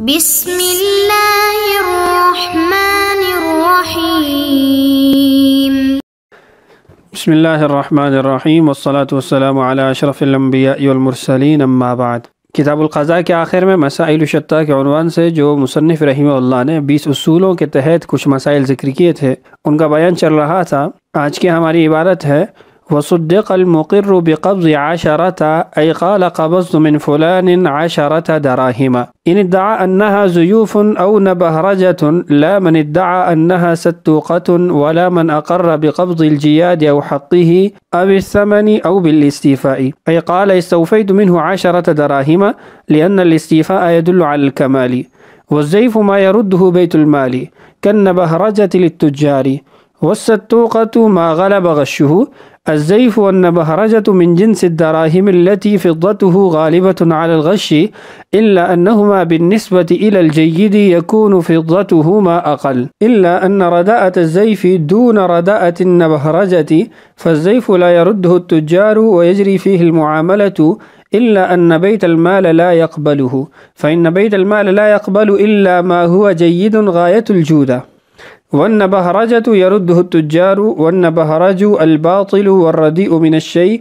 بسم اللہ الرحمن الرحیم بسم اللہ الرحمن الرحیم والصلاة والسلام علی اشرف الانبیاء والمرسلین اما بعد کتاب القضاء کے آخر میں مسائل شتہ کے عنوان سے جو مصنف رحمہ اللہ نے بیس اصولوں کے تحت کچھ مسائل ذکر کیے تھے ان کا بیان چل رہا تھا آج کی ہماری عبارت ہے وصدق المقر بقبض عشرة أي قال قبضت من فلان عشرة دراهم إن ادعى أنها زيوف أو نبهرجة لا من ادعى أنها ستوقة ولا من أقر بقبض الجياد أو حقه أو الثمن أو بالاستيفاء أي قال استوفيت منه عشرة دراهم لأن الاستيفاء يدل على الكمال والزيف ما يرده بيت المال كالنبهرجة للتجار والستوقة ما غلب غشه الزيف والنبهرجة من جنس الدراهم التي فضته غالبة على الغش إلا أنهما بالنسبة إلى الجيد يكون فضتهما أقل إلا أن رداءة الزيف دون رداءة النبهرجة فالزيف لا يرده التجار ويجري فيه المعاملة إلا أن بيت المال لا يقبله فإن بيت المال لا يقبل إلا ما هو جيد غاية الجودة والنبهرجة يرده التجار والنبهرج الباطل والرديء من الشيء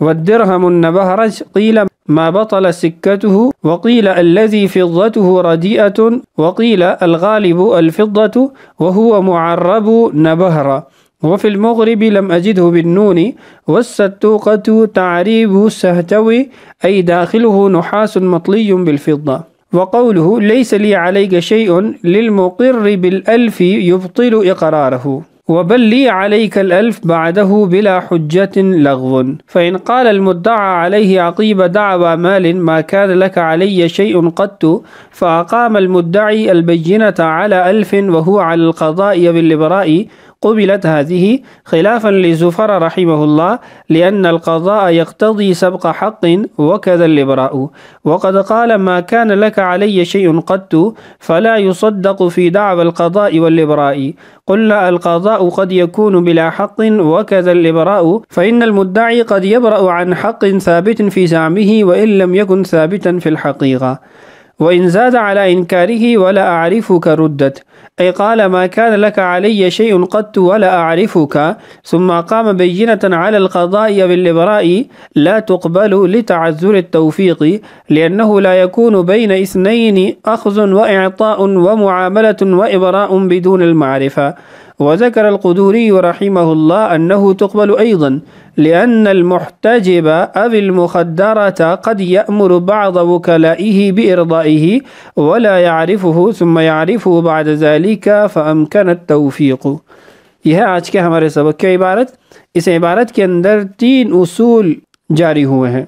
والدرهم النبهرج قيل ما بطل سكته وقيل الذي فضته رديئة وقيل الغالب الفضة وهو معرب نبهر وفي المغرب لم أجده بالنون والستوقة تعريب سهتوي أي داخله نحاس مطلي بالفضة وقوله ليس لي عليك شيء للمقر بالألف يبطل إقراره وبل لي عليك الألف بعده بلا حجة لغو فإن قال المدعى عليه عقيب دعوى مال ما كان لك علي شيء قط فأقام المدعي البينة على ألف وهو على القضاء بالإبراء قبلت هذه خلافا لزفر رحمه الله لأن القضاء يقتضي سبق حق وكذا الإبراء وقد قال ما كان لك علي شيء قط فلا يصدق في دعوى القضاء والإبراء قل القضاء قد يكون بلا حق وكذا الإبراء فإن المدعي قد يبرأ عن حق ثابت في زعمه وإن لم يكن ثابتا في الحقيقة وإن زاد على إنكاره ولا أعرفك ردت أي قال ما كان لك علي شيء قط ولا أعرفك ثم قام بينة على القضاء بالإبراء لا تقبل لتعذر التوفيق لأنه لا يكون بين اثنين أخذ وإعطاء ومعاملة وإبراء بدون المعرفة وذكر القدوري رحمه الله أنه تقبل أيضا لأن المحتجب أو المخدرة قد يأمر بعض وكلائه بإرضائه ولا يعرفه ثم يعرفه بعد ذلك فأمكن التوفيق यह आज के हमारे सबक की इबारत इस इबारत के अंदर तीन उसूल जारी हुए हैं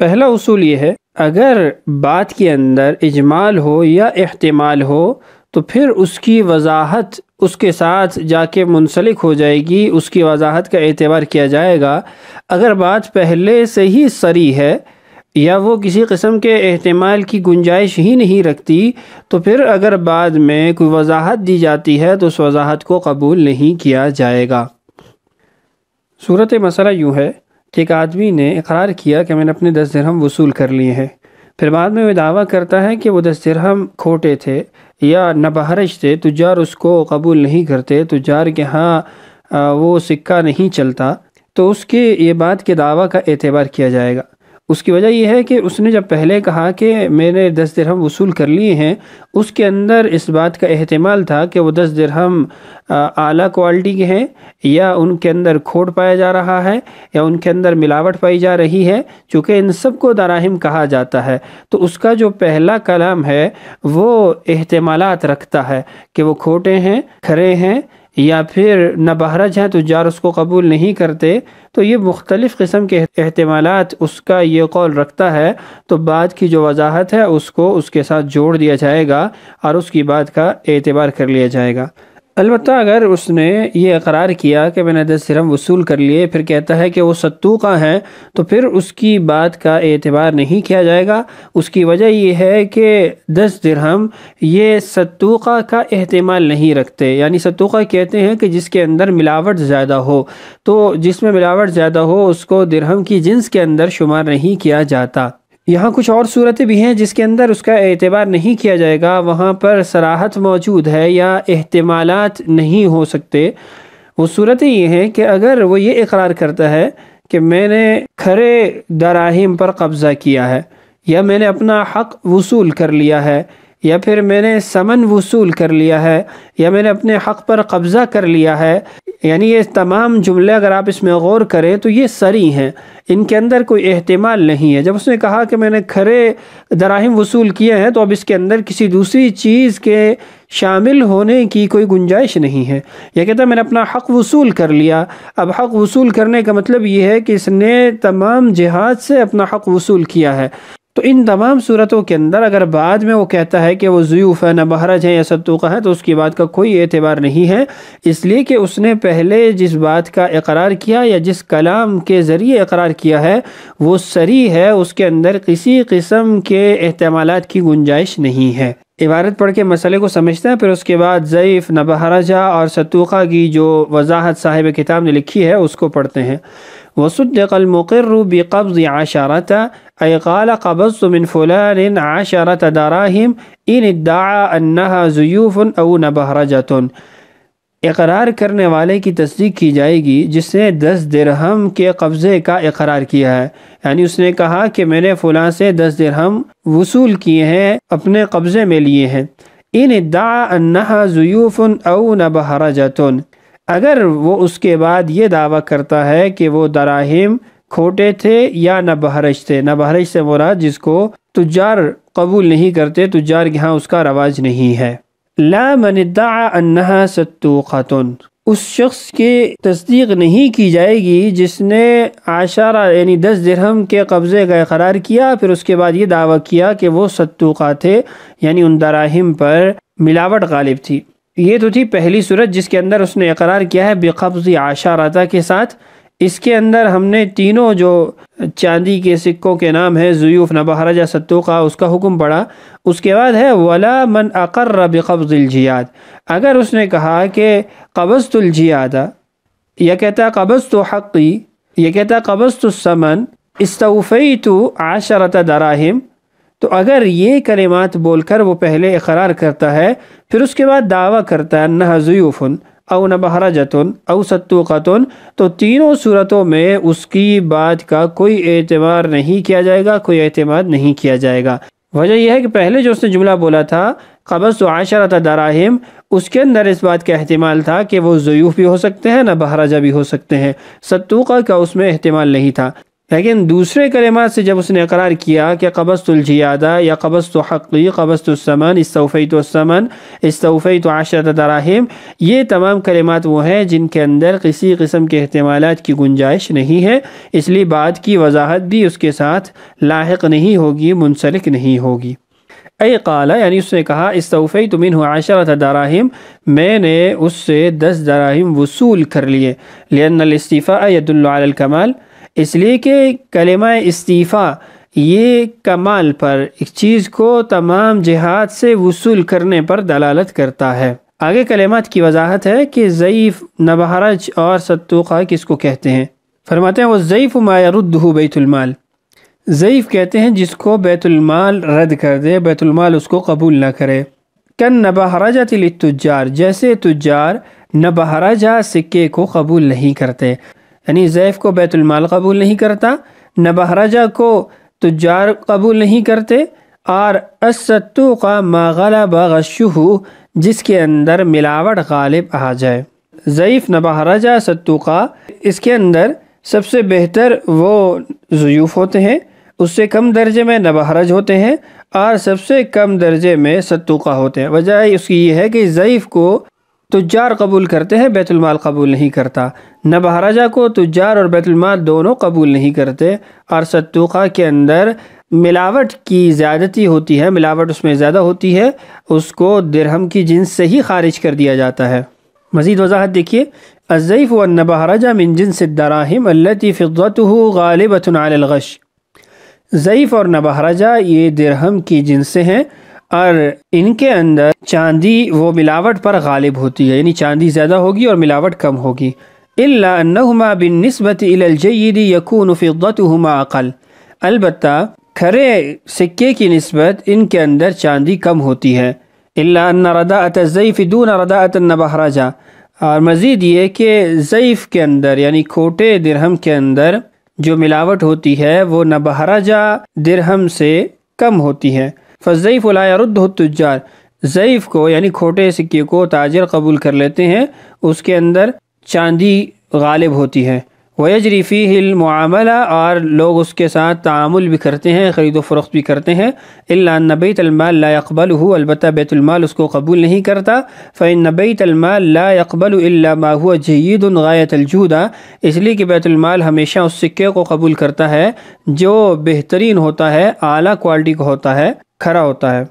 पहला उसूल ये है अगर बात के अंदर इजमाल हो या अहतमाल हो तो फिर उसकी वजाहत اس کے ساتھ جا کے منسلک ہو جائے گی اس کی وضاحت کا اعتبار کیا جائے گا اگر بات پہلے سے ہی سری ہے یا وہ کسی قسم کے احتمال کی گنجائش ہی نہیں رکھتی تو پھر اگر بعد میں کوئی وضاحت دی جاتی ہے تو اس وضاحت کو قبول نہیں کیا جائے گا صورت مسئلہ یوں ہے کہ ایک آدمی نے اقرار کیا کہ میں نے اپنے دس درہم وصول کر لیے ہیں پھر بعد میں وہ دعویٰ کرتا ہے کہ وہ دس درہم کھوٹے تھے یا نبہرش تھے تجار اس کو قبول نہیں کرتے تجار کے ہاں وہ سکہ نہیں چلتا تو اس کے یہ بات کے دعویٰ کا اعتبار کیا جائے گا اس کی وجہ یہ ہے کہ اس نے جب پہلے کہا کہ میں نے دس درہم وصول کر لیے ہیں اس کے اندر اس بات کا احتمال تھا کہ وہ دس درہم اعلیٰ کوالٹی کے ہیں یا ان کے اندر کھوٹ پایا جا رہا ہے یا ان کے اندر ملاوٹ پائی جا رہی ہے چونکہ ان سب کو دراہم کہا جاتا ہے تو اس کا جو پہلا کلام ہے وہ احتمالات رکھتا ہے کہ وہ کھوٹے ہیں کھرے ہیں یا پھر نہ بہرج ہیں تو جار اس کو قبول نہیں کرتے تو یہ مختلف قسم کے احتمالات اس کا یہ قول رکھتا ہے تو بعد کی جو وضاحت ہے اس کو اس کے ساتھ جوڑ دیا جائے گا اور اس کی بات کا اعتبار کر لیا جائے گا البتہ اگر اس نے یہ اقرار کیا کہ میں نے دس درہم وصول کر لیے پھر کہتا ہے کہ وہ ستوقہ ہیں تو پھر اس کی بات کا اعتبار نہیں کیا جائے گا اس کی وجہ یہ ہے کہ دس درہم یہ ستوقہ کا احتمال نہیں رکھتے یعنی ستوقہ کہتے ہیں کہ جس کے اندر ملاوٹ زیادہ ہو تو جس میں ملاوٹ زیادہ ہو اس کو درہم کی جنس کے اندر شمار نہیں کیا جاتا یہاں کچھ اور صورتیں بھی ہیں جس کے اندر اس کا اعتبار نہیں کیا جائے گا وہاں پر سراحت موجود ہے یا احتمالات نہیں ہو سکتے وہ صورتیں یہ ہیں کہ اگر وہ یہ اقرار کرتا ہے کہ میں نے کھرے دراہیم پر قبضہ کیا ہے یا میں نے اپنا حق وصول کر لیا ہے یا پھر میں نے سمن وصول کر لیا ہے یا میں نے اپنے حق پر قبضہ کر لیا ہے یعنی یہ تمام جملے اگر آپ اس میں غور کریں تو یہ سری ہیں ان کے اندر کوئی احتمال نہیں ہے جب اس نے کہا کہ میں نے کھرے دراہم وصول کیے ہیں تو اب اس کے اندر کسی دوسری چیز کے شامل ہونے کی کوئی گنجائش نہیں ہے یا کہتا میں نے اپنا حق وصول کر لیا اب حق وصول کرنے کا مطلب یہ ہے کہ اس نے تمام جہاد سے اپنا حق وصول کیا ہے تو ان تمام صورتوں کے اندر اگر بعد میں وہ کہتا ہے کہ وہ ضیوف ہے بہرج ہے یا ستوقہ ہے تو اس کی بات کا کوئی اعتبار نہیں ہے اس لیے کہ اس نے پہلے جس بات کا اقرار کیا یا جس کلام کے ذریعے اقرار کیا ہے وہ سری ہے اس کے اندر کسی قسم کے احتمالات کی گنجائش نہیں ہے عبارت پڑھ کے مسئلے کو سمجھتے ہیں پھر اس کے بعد ضعیف نبہرجہ اور ستوقہ کی جو وضاحت صاحب کتاب نے لکھی ہے اس کو پڑھتے ہیں وصدق المقر بقبض عشرة عشرة أي قال من فلان دراهم إن ادعى أنها زيوف أو نبهرجة اقرار کرنے والے کی تصدیق کی جائے گی جس نے دس درہم کے قبضے کا اقرار کیا ہے یعنی اس نے کہا کہ میں نے فلاں سے دس درہم وصول کیے ہیں اپنے قبضے میں لیے ہیں ان ادعا انہا زیوف او نبہرجتن اگر وہ اس کے بعد یہ دعویٰ کرتا ہے کہ وہ دراہم کھوٹے تھے یا نہ تھے نہ سے مراد جس کو تجار قبول نہیں کرتے تجار یہاں اس کا رواج نہیں ہے لا من ادعا انہا ستو خاتون اس شخص کی تصدیق نہیں کی جائے گی جس نے عشارہ یعنی دس درہم کے قبضے کا اقرار کیا پھر اس کے بعد یہ دعویٰ کیا کہ وہ ستوقہ تھے یعنی ان دراہم پر ملاوٹ غالب تھی یہ تو تھی پہلی صورت جس کے اندر اس نے اقرار کیا ہے بقبض قبض کے ساتھ اس کے اندر ہم نے تینوں جو چاندی کے سکوں کے نام ہے زیوف نبا ستوقہ اس کا حکم پڑا اس کے بعد ہے ولا من اقر بقبض الجیاد اگر اس نے کہا کہ قبضت الجیاد یا کہتا قبضت حقی یہ کہتا قبضت السمن استوفیت عشرت دراہم تو اگر یہ کلمات بول کر وہ پہلے اقرار کرتا ہے پھر اس کے بعد دعویٰ کرتا ہے نہ ضیوفن او نہ مہاراجہ تن او ستوقاتن تو تینوں صورتوں میں اس کی بات کا کوئی اعتبار نہیں کیا جائے گا کوئی اعتماد نہیں کیا جائے گا وجہ یہ ہے کہ پہلے جو اس نے جملہ بولا تھا قبض و عائشہ دراہم اس کے اندر اس بات کا احتمال تھا کہ وہ ضیوف بھی ہو سکتے ہیں نہ بہراجہ بھی ہو سکتے ہیں ستوقہ کا اس میں احتمال نہیں تھا لیکن دوسرے کلمات سے جب اس نے اقرار کیا کہ قبض الجیادہ یا قبض تو حقی قبض السمن استوفیت السمن تو سمن دراہم تو یہ تمام کلمات وہ ہیں جن کے اندر کسی قسم کے احتمالات کی گنجائش نہیں ہے اس لیے بعد کی وضاحت بھی اس کے ساتھ لاحق نہیں ہوگی منسلک نہیں ہوگی اے قالا یعنی اس نے کہا استوفی تو من ہو دراہم میں نے اس سے دس دراہم وصول کر لیے لین لیناصطفیٰ عید اللہ کمال اس لیے کہ کلمہ استعفیٰ یہ کمال پر ایک چیز کو تمام جہاد سے وصول کرنے پر دلالت کرتا ہے آگے کلمات کی وضاحت ہے کہ ضعیف نبہرج اور ستوقہ کس کو کہتے ہیں فرماتے ہیں وہ ضعیف ہو بیت المال ضعیف کہتے ہیں جس کو بیت المال رد کر دے بیت المال اس کو قبول نہ کرے کن نبہرجت للتجار جیسے تجار نبہرجہ سکے کو قبول نہیں کرتے یعنی زیف کو بیت المال قبول نہیں کرتا نہ بہرجہ کو تجار قبول نہیں کرتے اور استو کا ماغلا بغشو جس کے اندر ملاوٹ غالب آ جائے ضعیف نبہ ستو کا اس کے اندر سب سے بہتر وہ ضیوف ہوتے ہیں اس سے کم درجے میں نبہرج حرج ہوتے ہیں اور سب سے کم درجے میں ستوقہ ہوتے ہیں وجہ اس کی یہ ہے کہ ضعیف کو تجار قبول کرتے ہیں بیت المال قبول نہیں کرتا نہ بہراجہ کو تجار اور بیت المال دونوں قبول نہیں کرتے اور ستوقہ کے اندر ملاوٹ کی زیادتی ہوتی ہے ملاوٹ اس میں زیادہ ہوتی ہے اس کو درہم کی جنس سے ہی خارج کر دیا جاتا ہے مزید وضاحت دیکھیے ضعیف و نبہ من جنس الدراہم اللہ فقۃۃۃ ہو غالبۃ الغش ضعیف اور نبہرجہ یہ درہم کی جنسیں ہیں اور ان کے اندر چاندی وہ ملاوٹ پر غالب ہوتی ہے یعنی چاندی زیادہ ہوگی اور ملاوٹ کم ہوگی اللہ بن نسبت الی یقون یکون ہما عقل البتہ کھرے سکے کی نسبت ان کے اندر چاندی کم ہوتی ہے اللہ رداعت الزیف دون رداعت عطنبہ اور مزید یہ کہ ضعیف کے اندر یعنی کھوٹے درہم کے اندر جو ملاوٹ ہوتی ہے وہ نبہ درہم سے کم ہوتی ہے فضعیف الرد التجار ضعیف کو یعنی کھوٹے سکے کو تاجر قبول کر لیتے ہیں اس کے اندر چاندی غالب ہوتی ہے ویجریفی ہل معاملہ اور لوگ اس کے ساتھ تعامل بھی کرتے ہیں خرید و فروخت بھی کرتے ہیں اللہ نبی لا اقبال ہو البتہ بیت المال اس کو قبول نہیں کرتا فعن نبیت المال لا اقبال اللہ ہوا جید الغایت الجودہ اس لیے کہ بیت المال ہمیشہ اس سکے کو قبول کرتا ہے جو بہترین ہوتا ہے اعلیٰ کوالٹی کا ہوتا ہے کھڑا ہوتا ہے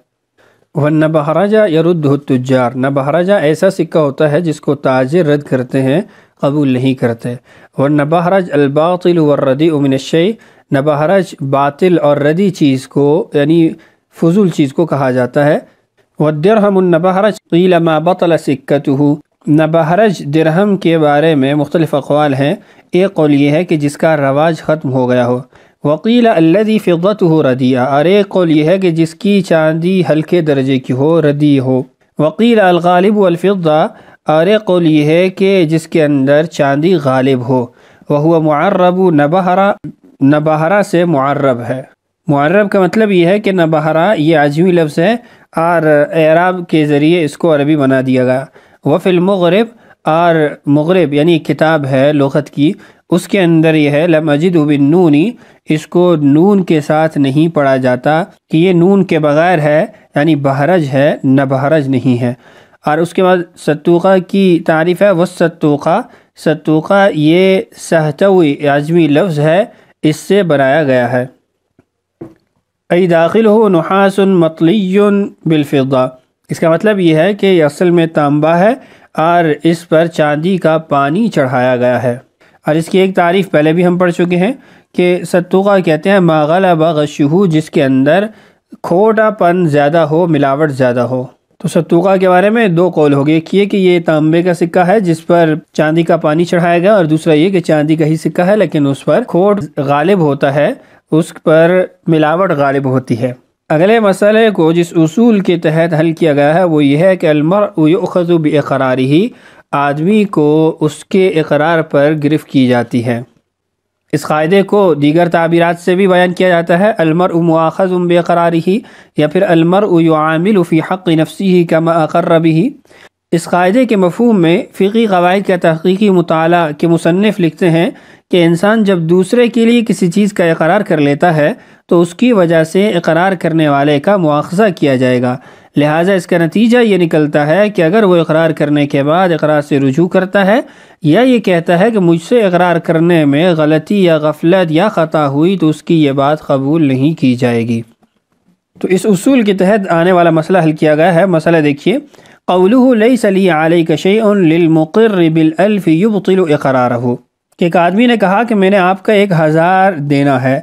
بہراجہ یا یردہ تجار بہراجہ ایسا سکہ ہوتا ہے جس کو تاجر رد کرتے ہیں قبول نہیں کرتے اور نبہرج الباطل و ردی امنشی نبہرج باطل اور ردی چیز کو یعنی فضول چیز کو کہا جاتا ہے والدرہم درہم قیل ما بطل مابطلاسِقت ہو درہم کے بارے میں مختلف اقوال ہیں ایک قول یہ ہے کہ جس کا رواج ختم ہو گیا ہو وقیل الدی فقت ہو ردیہ اور ایک قول یہ ہے کہ جس کی چاندی ہلکے درجے کی ہو ردی ہو وکیل الغالب والفضہ اور ایک قول یہ ہے کہ جس کے اندر چاندی غالب ہو وہ معرب و نبہرا نبہرا سے معرب ہے معرب کا مطلب یہ ہے کہ نبہرا یہ عجمی لفظ ہے اور اعراب کے ذریعے اس کو عربی بنا دیا گیا وہ فلم اور مغرب یعنی کتاب ہے لغت کی اس کے اندر یہ ہے بن نونی اس کو نون کے ساتھ نہیں پڑھا جاتا کہ یہ نون کے بغیر ہے یعنی بہرج ہے نہ بہرج نہیں ہے اور اس کے بعد ستوقہ کی تعریف ہے ستوقہ ستوقہ یہ سہتوی عجمی لفظ ہے اس سے بنایا گیا ہے ای داخل ہو نحاس مطلی بالفضا اس کا مطلب یہ ہے کہ اصل میں تانبا ہے اور اس پر چاندی کا پانی چڑھایا گیا ہے اور اس کی ایک تعریف پہلے بھی ہم پڑھ چکے ہیں کہ ستوقہ کہتے ہیں ماغلہ بغشہو جس کے اندر کھوٹا پن زیادہ ہو ملاوٹ زیادہ ہو تو ستوکا کے بارے میں دو قول ہو ایک یہ کہ یہ تانبے کا سکہ ہے جس پر چاندی کا پانی چڑھایا گیا اور دوسرا یہ کہ چاندی کا ہی سکہ ہے لیکن اس پر کھوٹ غالب ہوتا ہے اس پر ملاوٹ غالب ہوتی ہے اگلے مسئلے کو جس اصول کے تحت حل کیا گیا ہے وہ یہ ہے کہ المرخوب اقراری ہی آدمی کو اس کے اقرار پر گرفت کی جاتی ہے اس قاعدے کو دیگر تعبیرات سے بھی بیان کیا جاتا ہے المر مواخذ ماخذ ام قراری ہی یا پھر المر وی عامل حق نفسی ہی کا مقرر بھی اس قاعدے کے مفہوم میں فقی قواعد کا تحقیقی مطالعہ کے مصنف لکھتے ہیں کہ انسان جب دوسرے کے لیے کسی چیز کا اقرار کر لیتا ہے تو اس کی وجہ سے اقرار کرنے والے کا مواخذہ کیا جائے گا لہٰذا اس کا نتیجہ یہ نکلتا ہے کہ اگر وہ اقرار کرنے کے بعد اقرار سے رجوع کرتا ہے یا یہ کہتا ہے کہ مجھ سے اقرار کرنے میں غلطی یا غفلت یا خطا ہوئی تو اس کی یہ بات قبول نہیں کی جائے گی تو اس اصول کے تحت آنے والا مسئلہ حل کیا گیا ہے مسئلہ دیکھیے قول سلی علیہ کشیمقربی الفیب بالالف و اقرار ہو ایک آدمی نے کہا کہ میں نے آپ کا ایک ہزار دینا ہے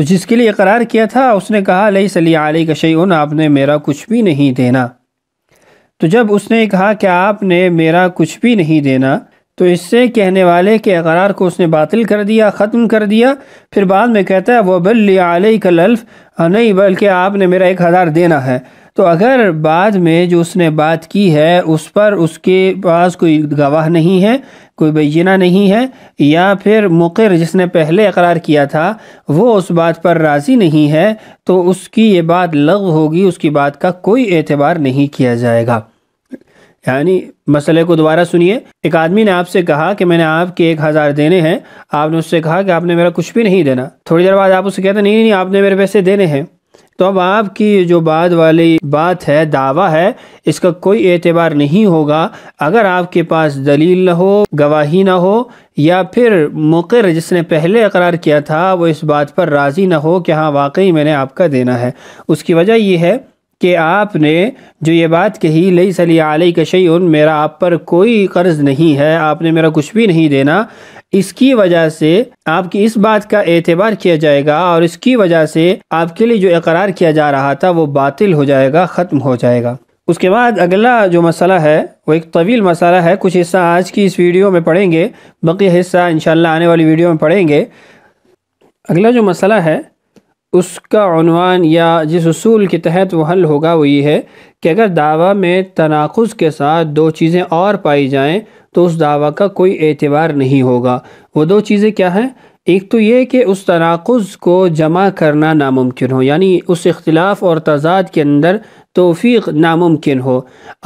تو جس کے لیے قرار کیا تھا اس نے کہا علیہ کا شعیون آپ نے میرا کچھ بھی نہیں دینا تو جب اس نے کہا کہ آپ نے میرا کچھ بھی نہیں دینا تو اس سے کہنے والے کے اقرار کو اس نے باطل کر دیا ختم کر دیا پھر بعد میں کہتا ہے وہ بل علیہ کا للف نہیں بلکہ آپ نے میرا ایک ہزار دینا ہے تو اگر بعد میں جو اس نے بات کی ہے اس پر اس کے پاس کوئی گواہ نہیں ہے کوئی بینہ نہیں ہے یا پھر مقر جس نے پہلے اقرار کیا تھا وہ اس بات پر راضی نہیں ہے تو اس کی یہ بات لغ ہوگی اس کی بات کا کوئی اعتبار نہیں کیا جائے گا یعنی مسئلے کو دوبارہ سنیے ایک آدمی نے آپ سے کہا کہ میں نے آپ کے ایک ہزار دینے ہیں آپ نے اس سے کہا کہ آپ نے میرا کچھ بھی نہیں دینا تھوڑی دیر بعد آپ اسے کہتے ہیں نہیں نہیں آپ نے میرے پیسے دینے ہیں تو اب آپ کی جو بعد والی بات ہے دعویٰ ہے اس کا کوئی اعتبار نہیں ہوگا اگر آپ کے پاس دلیل نہ ہو گواہی نہ ہو یا پھر مقر جس نے پہلے اقرار کیا تھا وہ اس بات پر راضی نہ ہو کہ ہاں واقعی میں نے آپ کا دینا ہے اس کی وجہ یہ ہے کہ آپ نے جو یہ بات کہی لئی صلی علیہ کش میرا آپ پر کوئی قرض نہیں ہے آپ نے میرا کچھ بھی نہیں دینا اس کی وجہ سے آپ کی اس بات کا اعتبار کیا جائے گا اور اس کی وجہ سے آپ کے لیے جو اقرار کیا جا رہا تھا وہ باطل ہو جائے گا ختم ہو جائے گا اس کے بعد اگلا جو مسئلہ ہے وہ ایک طویل مسئلہ ہے کچھ حصہ آج کی اس ویڈیو میں پڑھیں گے بقیہ حصہ انشاءاللہ آنے والی ویڈیو میں پڑھیں گے اگلا جو مسئلہ ہے اس کا عنوان یا جس اصول کے تحت وہ حل ہوگا وہ یہ ہے کہ اگر دعویٰ میں تناقض کے ساتھ دو چیزیں اور پائی جائیں تو اس دعویٰ کا کوئی اعتبار نہیں ہوگا وہ دو چیزیں کیا ہیں ایک تو یہ کہ اس تناقض کو جمع کرنا ناممکن ہو یعنی اس اختلاف اور تضاد کے اندر توفیق ناممکن ہو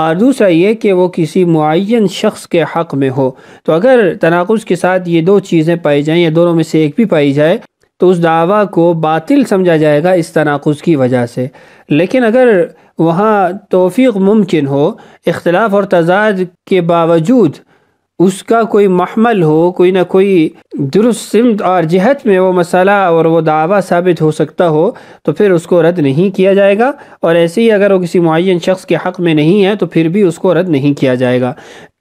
اور دوسرا یہ کہ وہ کسی معین شخص کے حق میں ہو تو اگر تناقض کے ساتھ یہ دو چیزیں پائی جائیں یا دونوں میں سے ایک بھی پائی جائے تو اس دعویٰ کو باطل سمجھا جائے گا اس تناقض کی وجہ سے لیکن اگر وہاں توفیق ممکن ہو اختلاف اور تضاد کے باوجود اس کا کوئی محمل ہو کوئی نہ کوئی درست سمت اور جہت میں وہ مسئلہ اور وہ دعویٰ ثابت ہو سکتا ہو تو پھر اس کو رد نہیں کیا جائے گا اور ایسے ہی اگر وہ کسی معین شخص کے حق میں نہیں ہے تو پھر بھی اس کو رد نہیں کیا جائے گا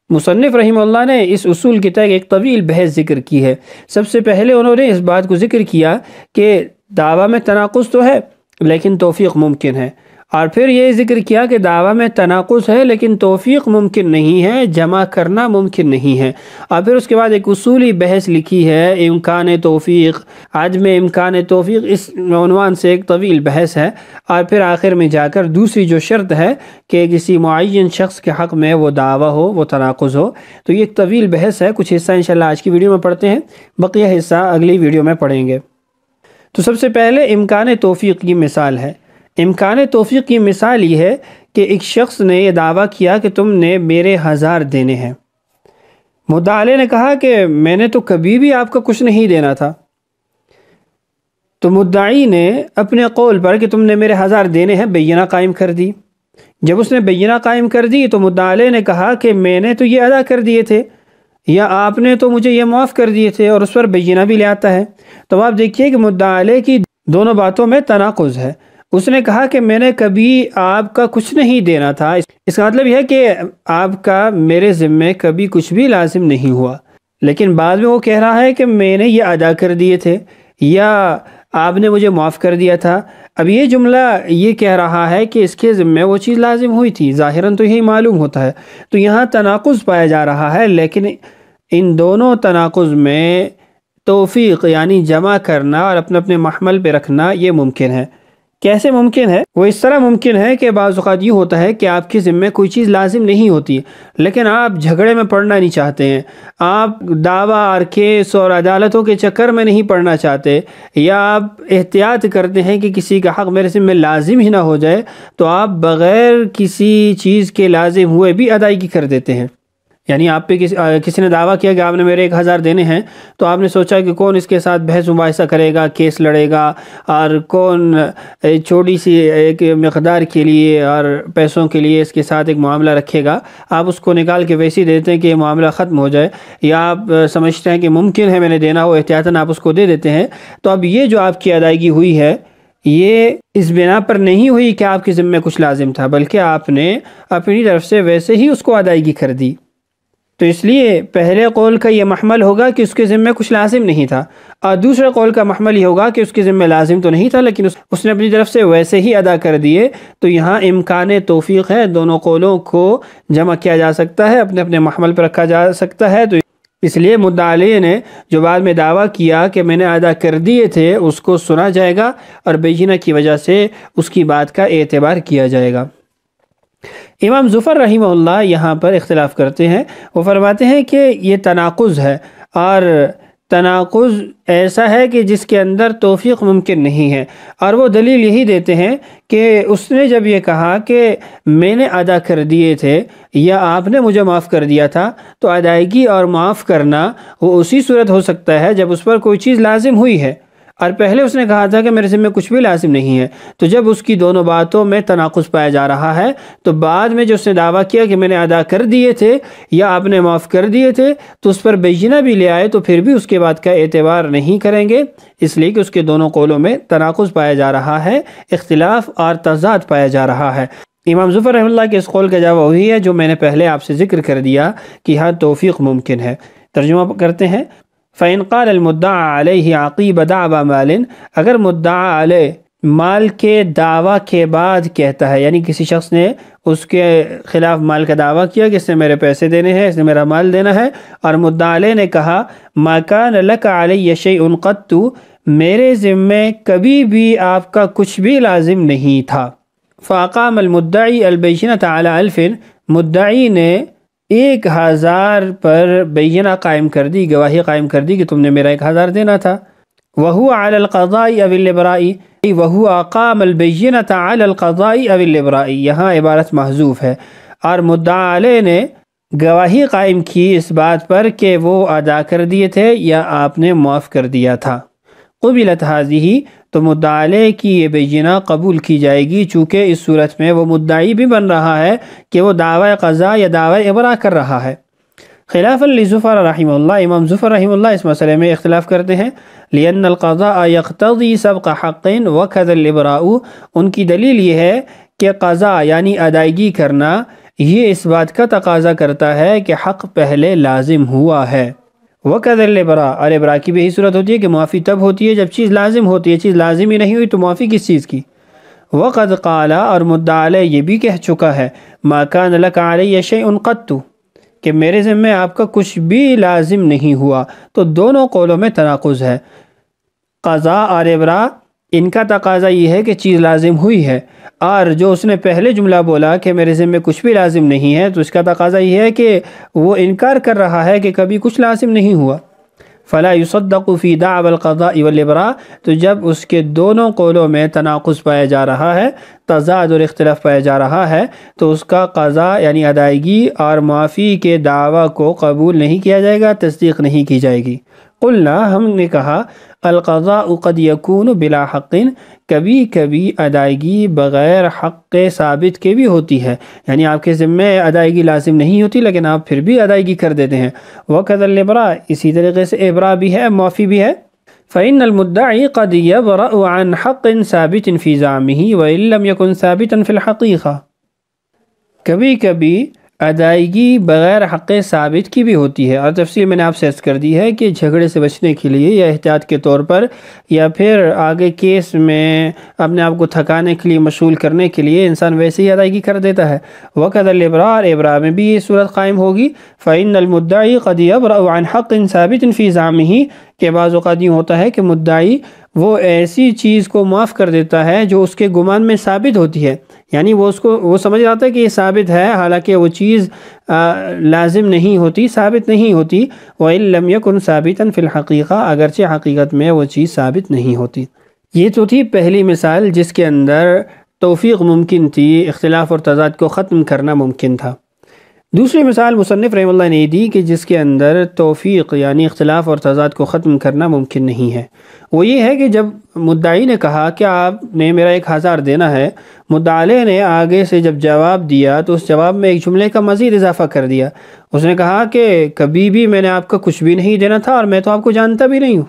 مصنف رحمہ اللہ نے اس اصول کے تحت ایک طویل بحث ذکر کی ہے سب سے پہلے انہوں نے اس بات کو ذکر کیا کہ دعویٰ میں تناقض تو ہے لیکن توفیق ممکن ہے اور پھر یہ ذکر کیا کہ دعویٰ میں تناقض ہے لیکن توفیق ممکن نہیں ہے جمع کرنا ممکن نہیں ہے اور پھر اس کے بعد ایک اصولی بحث لکھی ہے امکان توفیق آج میں امکان توفیق اس عنوان سے ایک طویل بحث ہے اور پھر آخر میں جا کر دوسری جو شرط ہے کہ کسی معین شخص کے حق میں وہ دعویٰ ہو وہ تناقض ہو تو یہ ایک طویل بحث ہے کچھ حصہ انشاءاللہ آج کی ویڈیو میں پڑھتے ہیں بقیہ حصہ اگلی ویڈیو میں پڑھیں گے تو سب سے پہلے امکان توفیق کی مثال ہے امکان توفیق کی مثال یہ ہے کہ ایک شخص نے یہ دعویٰ کیا کہ تم نے میرے ہزار دینے ہیں مدعالے نے کہا کہ میں نے تو کبھی بھی آپ کا کچھ نہیں دینا تھا تو مدعی نے اپنے قول پر کہ تم نے میرے ہزار دینے ہیں بینہ قائم کر دی جب اس نے بینہ قائم کر دی تو مدعالے نے کہا کہ میں نے تو یہ ادا کر دیے تھے یا آپ نے تو مجھے یہ معاف کر دیے تھے اور اس پر بینہ بھی لے آتا ہے تو آپ دیکھیے کہ مدعالے کی دونوں باتوں میں تناقض ہے اس نے کہا کہ میں نے کبھی آپ کا کچھ نہیں دینا تھا اس کا مطلب یہ ہے کہ آپ کا میرے ذمے کبھی کچھ بھی لازم نہیں ہوا لیکن بعد میں وہ کہہ رہا ہے کہ میں نے یہ ادا کر دیے تھے یا آپ نے مجھے معاف کر دیا تھا اب یہ جملہ یہ کہہ رہا ہے کہ اس کے ذمے وہ چیز لازم ہوئی تھی ظاہراً تو یہی معلوم ہوتا ہے تو یہاں تناقض پایا جا رہا ہے لیکن ان دونوں تناقض میں توفیق یعنی جمع کرنا اور اپنے اپنے محمل پہ رکھنا یہ ممکن ہے کیسے ممکن ہے وہ اس طرح ممکن ہے کہ بعض اوقات یہ ہوتا ہے کہ آپ کے ذمہ کوئی چیز لازم نہیں ہوتی لیکن آپ جھگڑے میں پڑھنا نہیں چاہتے ہیں آپ دعویٰ اور کیس اور عدالتوں کے چکر میں نہیں پڑھنا چاہتے یا آپ احتیاط کرتے ہیں کہ کسی کا حق میرے ذمہ لازم ہی نہ ہو جائے تو آپ بغیر کسی چیز کے لازم ہوئے بھی ادائیگی کر دیتے ہیں یعنی آپ پہ کسی نے دعویٰ کیا کہ آپ نے میرے ایک ہزار دینے ہیں تو آپ نے سوچا کہ کون اس کے ساتھ بحث مباحثہ کرے گا کیس لڑے گا اور کون چھوٹی سی ایک مقدار کے لیے اور پیسوں کے لیے اس کے ساتھ ایک معاملہ رکھے گا آپ اس کو نکال کے ویسے ہی دیتے ہیں کہ یہ معاملہ ختم ہو جائے یا آپ سمجھتے ہیں کہ ممکن ہے میں نے دینا ہو احتیاطاً آپ اس کو دے دیتے ہیں تو اب یہ جو آپ کی ادائیگی ہوئی ہے یہ اس بنا پر نہیں ہوئی کہ آپ کے ذمہ کچھ لازم تھا بلکہ آپ نے اپنی طرف سے ویسے ہی اس کو ادائیگی کر دی تو اس لیے پہلے قول کا یہ محمل ہوگا کہ اس کے ذمہ کچھ لازم نہیں تھا اور دوسرے قول کا محمل یہ ہوگا کہ اس کے ذمہ لازم تو نہیں تھا لیکن اس نے اپنی طرف سے ویسے ہی ادا کر دیے تو یہاں امکان توفیق ہے دونوں قولوں کو جمع کیا جا سکتا ہے اپنے اپنے محمل پر رکھا جا سکتا ہے تو اس لیے مدعالی نے جو بعد میں دعویٰ کیا کہ میں نے ادا کر دیے تھے اس کو سنا جائے گا اور بیجینہ کی وجہ سے اس کی بات کا اعتبار کیا جائے گا امام ظفر رحمہ اللہ یہاں پر اختلاف کرتے ہیں وہ فرماتے ہیں کہ یہ تناقض ہے اور تناقض ایسا ہے کہ جس کے اندر توفیق ممکن نہیں ہے اور وہ دلیل یہی دیتے ہیں کہ اس نے جب یہ کہا کہ میں نے ادا کر دیے تھے یا آپ نے مجھے معاف کر دیا تھا تو ادائیگی اور معاف کرنا وہ اسی صورت ہو سکتا ہے جب اس پر کوئی چیز لازم ہوئی ہے اور پہلے اس نے کہا تھا کہ میرے ذمہ کچھ بھی لازم نہیں ہے تو جب اس کی دونوں باتوں میں تناقض پایا جا رہا ہے تو بعد میں جو اس نے دعویٰ کیا کہ میں نے ادا کر دیے تھے یا آپ نے معاف کر دیے تھے تو اس پر بےجینہ بھی لے آئے تو پھر بھی اس کے بعد کا اعتبار نہیں کریں گے اس لیے کہ اس کے دونوں قولوں میں تناقض پایا جا رہا ہے اختلاف اور تضاد پایا جا رہا ہے امام ظفر رحم اللہ کے اس قول کا جواب وہی ہے جو میں نے پہلے آپ سے ذکر کر دیا کہ ہاں توفیق ممکن ہے ترجمہ کرتے ہیں قال المدعا علیہ عقیب دعوی مالن اگر مدعا علیہ مال کے دعویٰ کے بعد کہتا ہے یعنی کسی شخص نے اس کے خلاف مال کا دعویٰ کیا کہ اس نے میرے پیسے دینے ہیں اس نے میرا مال دینا ہے اور مدعا علیہ نے کہا ماکان لک علیہ یش ان میرے ذمے کبھی بھی آپ کا کچھ بھی لازم نہیں تھا فاقام المدعی البشنت علیٰ الفن مدعی نے ایک ہزار پر بینہ قائم کر دی گواہی قائم کر دی کہ تم نے میرا ایک ہزار دینا تھا وہو القضائی برائی وہو البینہ تا القضائی برائی یہاں عبارت محضوف ہے اور علیہ نے گواہی قائم کی اس بات پر کہ وہ ادا کر دیے تھے یا آپ نے معاف کر دیا تھا قبلت حاضی تو مدعالے کی یہ بے قبول کی جائے گی چونکہ اس صورت میں وہ مدعی بھی بن رہا ہے کہ وہ دعوی قضاء یا دعوی ابرا کر رہا ہے خلاف الظفر رحمہ اللہ امام زفر رحم اللہ اس مسئلے میں اختلاف کرتے ہیں لین القضاء یقتضی سبق حق حقین و ان کی دلیل یہ ہے کہ قضاء یعنی ادائیگی کرنا یہ اس بات کا تقاضا کرتا ہے کہ حق پہلے لازم ہوا ہے و البرا البرا کی بھی یہی صورت ہوتی ہے کہ معافی تب ہوتی ہے جب چیز لازم ہوتی ہے چیز لازم ہی نہیں ہوئی تو معافی کس چیز کی وقد قالا اور علیہ یہ بھی کہہ چکا ہے ماکان اللہ کال یش ان قطو کہ میرے ذمہ آپ کا کچھ بھی لازم نہیں ہوا تو دونوں قولوں میں تناقض ہے قضا اور ابرا ان کا تقاضا یہ ہے کہ چیز لازم ہوئی ہے اور جو اس نے پہلے جملہ بولا کہ میرے ذمہ کچھ بھی لازم نہیں ہے تو اس کا تقاضا یہ ہے کہ وہ انکار کر رہا ہے کہ کبھی کچھ لازم نہیں ہوا فی یوسدیدہ القضاء اولبرا تو جب اس کے دونوں قولوں میں تناقض پایا جا رہا ہے تضاد اور اختلاف پایا جا رہا ہے تو اس کا قضاء یعنی ادائیگی اور معافی کے دعویٰ کو قبول نہیں کیا جائے گا تصدیق نہیں کی جائے گی قلنا ہم نے کہا القضاء قد یکون بلا حق کبھی کبھی ادائیگی بغیر حق ثابت کے بھی ہوتی ہے یعنی آپ کے ذمے ادائیگی لازم نہیں ہوتی لیکن آپ پھر بھی ادائیگی کر دیتے ہیں وقت اللبرا اسی طریقے سے ابرا بھی ہے معافی بھی ہے الْمُدَّعِي المدعی يَبْرَأُ عَنْ ثابت ثَابِتٍ فِي و علم يَكُنْ ثابت فِي الحقیقہ کبھی کبھی ادائیگی بغیر حق ثابت کی بھی ہوتی ہے اور تفصیل میں نے آپ سیز کر دی ہے کہ جھگڑے سے بچنے کے لیے یا احتیاط کے طور پر یا پھر آگے کیس میں اپنے آپ کو تھکانے کے لیے مشغول کرنے کے لیے انسان ویسے ہی ادائیگی کر دیتا ہے وقت البرار البرا اور میں بھی یہ صورت قائم ہوگی فعین المدعی قدی ابر عن حق ان ثابت انفیضا میں ہی کہ بعض اوقات یوں ہوتا ہے کہ مدعی وہ ایسی چیز کو معاف کر دیتا ہے جو اس کے گمان میں ثابت ہوتی ہے یعنی وہ اس کو وہ سمجھ جاتا ہے کہ یہ ثابت ہے حالانکہ وہ چیز لازم نہیں ہوتی ثابت نہیں ہوتی وہ علم یقن ثابت فی الحقیقہ اگرچہ حقیقت میں وہ چیز ثابت نہیں ہوتی یہ تو تھی پہلی مثال جس کے اندر توفیق ممکن تھی اختلاف اور تضاد کو ختم کرنا ممکن تھا دوسری مثال مصنف رحم اللہ نے دی کہ جس کے اندر توفیق یعنی اختلاف اور تضاد کو ختم کرنا ممکن نہیں ہے وہ یہ ہے کہ جب مدعی نے کہا کہ آپ نے میرا ایک ہزار دینا ہے مدالیہ نے آگے سے جب جواب دیا تو اس جواب میں ایک جملے کا مزید اضافہ کر دیا اس نے کہا کہ کبھی بھی میں نے آپ کا کچھ بھی نہیں دینا تھا اور میں تو آپ کو جانتا بھی نہیں ہوں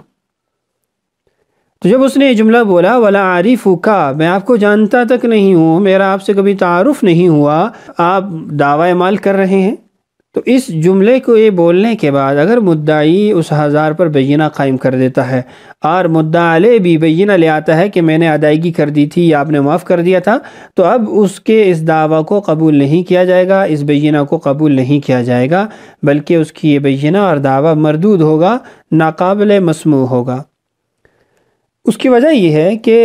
تو جب اس نے یہ جملہ بولا ولا عارف کا میں آپ کو جانتا تک نہیں ہوں میرا آپ سے کبھی تعارف نہیں ہوا آپ دعوی مال کر رہے ہیں تو اس جملے کو یہ بولنے کے بعد اگر مدعی اس ہزار پر بینہ قائم کر دیتا ہے اور مدعا علیہ بھی بینہ لے آتا ہے کہ میں نے ادائیگی کر دی تھی یا آپ نے معاف کر دیا تھا تو اب اس کے اس دعویٰ کو قبول نہیں کیا جائے گا اس بینہ کو قبول نہیں کیا جائے گا بلکہ اس کی یہ بینہ اور دعویٰ مردود ہوگا ناقابل مسموع ہوگا اس کی وجہ یہ ہے کہ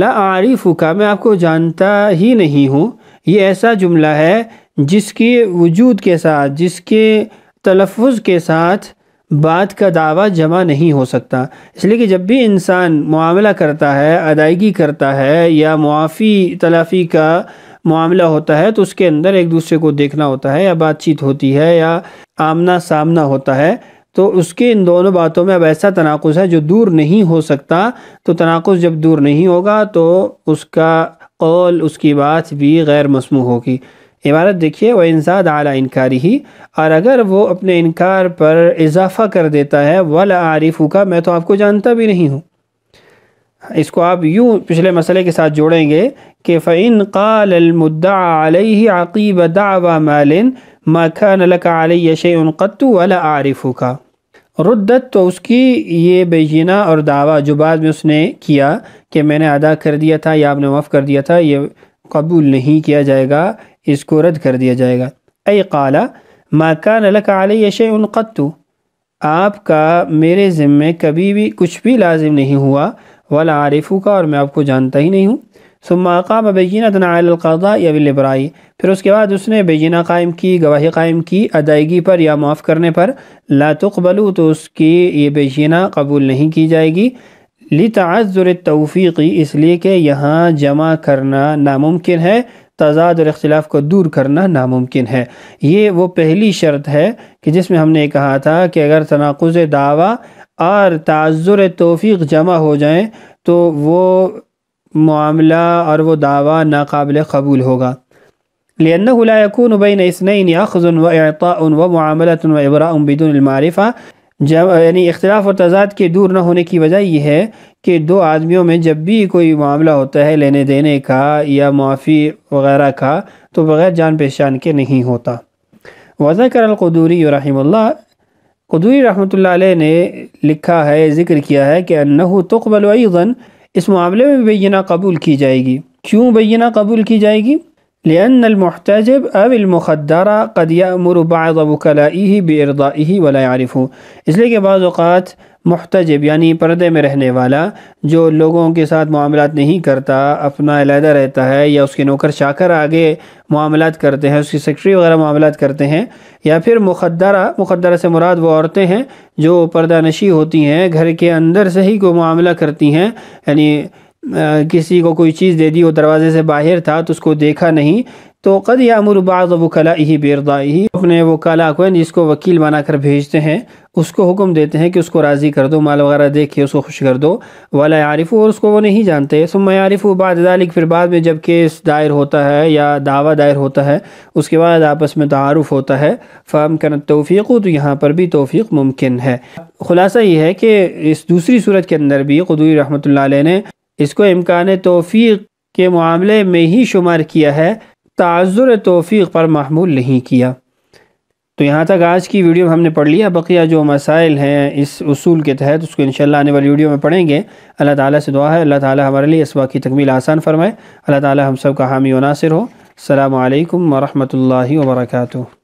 لا عارف کا میں آپ کو جانتا ہی نہیں ہوں یہ ایسا جملہ ہے جس کے وجود کے ساتھ جس کے تلفظ کے ساتھ بات کا دعویٰ جمع نہیں ہو سکتا اس لیے کہ جب بھی انسان معاملہ کرتا ہے ادائیگی کرتا ہے یا معافی تلافی کا معاملہ ہوتا ہے تو اس کے اندر ایک دوسرے کو دیکھنا ہوتا ہے یا بات چیت ہوتی ہے یا آمنا سامنا ہوتا ہے تو اس کے ان دونوں باتوں میں اب ایسا تناقض ہے جو دور نہیں ہو سکتا تو تناقض جب دور نہیں ہوگا تو اس کا قول اس کی بات بھی غیر مسموع ہوگی عبارت دیکھیے وہ انساد اعلیٰ انکاری ہی اور اگر وہ اپنے انکار پر اضافہ کر دیتا ہے ولا عارفوں کا میں تو آپ کو جانتا بھی نہیں ہوں اس کو آپ یوں پچھلے مسئلے کے ساتھ جوڑیں گے کہ فعن المدا علیہ عقیب بدا مالن ما كان لك علي شيء قط ولا اعرفك ردت تو اس کی یہ بیجینا اور دعویٰ جو بعد میں اس نے کیا کہ میں نے ادا کر دیا تھا یا آپ نے معاف کر دیا تھا یہ قبول نہیں کیا جائے گا اس کو رد کر دیا جائے گا اے قالا كان لك علی شیء قط آپ کا میرے ذمے کبھی بھی کچھ بھی لازم نہیں ہوا ولا عارفوں کا اور میں آپ کو جانتا ہی نہیں ہوں ثم اقام بینۃ علی القضاء یا وبر پھر اس کے بعد اس نے بینہ قائم کی گواہی قائم کی ادائیگی پر یا معاف کرنے پر لا تقبلو تو اس کی یہ بینہ قبول نہیں کی جائے گی لی التوفیقی توفیقی اس لیے کہ یہاں جمع کرنا ناممکن ہے تضاد اور اختلاف کو دور کرنا ناممکن ہے یہ وہ پہلی شرط ہے کہ جس میں ہم نے کہا تھا کہ اگر تناقض دعویٰ اور تعذر توفیق جمع ہو جائیں تو وہ معاملہ اور وہ دعویٰ ناقابل قبول ہوگا لیہقن بین اسن اقض و معاملہ امبید المارفہ جب یعنی اختلاف و تضاد کے دور نہ ہونے کی وجہ یہ ہے کہ دو آدمیوں میں جب بھی کوئی معاملہ ہوتا ہے لینے دینے کا یا معافی وغیرہ کا تو بغیر جان پہچان کے نہیں ہوتا وضع کر القدوری و رحم اللہ قدوری رحمۃ اللہ علیہ نے لکھا ہے ذکر کیا ہے کہ و غن اس معاملے میں بینہ قبول کی جائے گی کیوں بینہ قبول کی جائے گی لین المحتب اولمقدار قدیع مربا قلع بیردہ ولا عارف اس لیے کہ بعض اوقات محتجب یعنی پردے میں رہنے والا جو لوگوں کے ساتھ معاملات نہیں کرتا اپنا علیحدہ رہتا ہے یا اس کے نوکر شاکر آگے معاملات کرتے ہیں اس کی سیکٹری وغیرہ معاملات کرتے ہیں یا پھر مقدرہ مقدرہ سے مراد وہ عورتیں ہیں جو پردہ نشی ہوتی ہیں گھر کے اندر سے ہی کوئی معاملہ کرتی ہیں یعنی کسی کو کوئی چیز دے دی وہ دروازے سے باہر تھا تو اس کو دیکھا نہیں تو قد یامر بعض وکلائی بیردائی اپنے وکلا کو جس یعنی کو وکیل بنا کر بھیجتے ہیں اس کو حکم دیتے ہیں کہ اس کو راضی کر دو مال وغیرہ دیکھ کے اس کو خوش کر دو والا عارف اور اس کو وہ نہیں جانتے عارف و بعد پھر بعد میں جب کیس دائر ہوتا ہے یا دعویٰ دائر ہوتا ہے اس کے بعد آپس میں تعارف ہوتا ہے فام کن توفیق تو یہاں پر بھی توفیق ممکن ہے خلاصہ یہ ہے کہ اس دوسری صورت کے اندر بھی قدوری رحمۃ اللہ علیہ نے اس کو امکان توفیق کے معاملے میں ہی شمار کیا ہے تعذر توفیق پر محمول نہیں کیا تو یہاں تک آج کی ویڈیو ہم نے پڑھ لیا بقیہ جو مسائل ہیں اس اصول کے تحت اس کو انشاءاللہ آنے والی ویڈیو میں پڑھیں گے اللہ تعالیٰ سے دعا ہے اللہ تعالیٰ ہمارے لیے اس وقت کی تکمیل آسان فرمائے اللہ تعالیٰ ہم سب کا حامی و ناصر ہو السلام علیکم ورحمۃ اللہ وبرکاتہ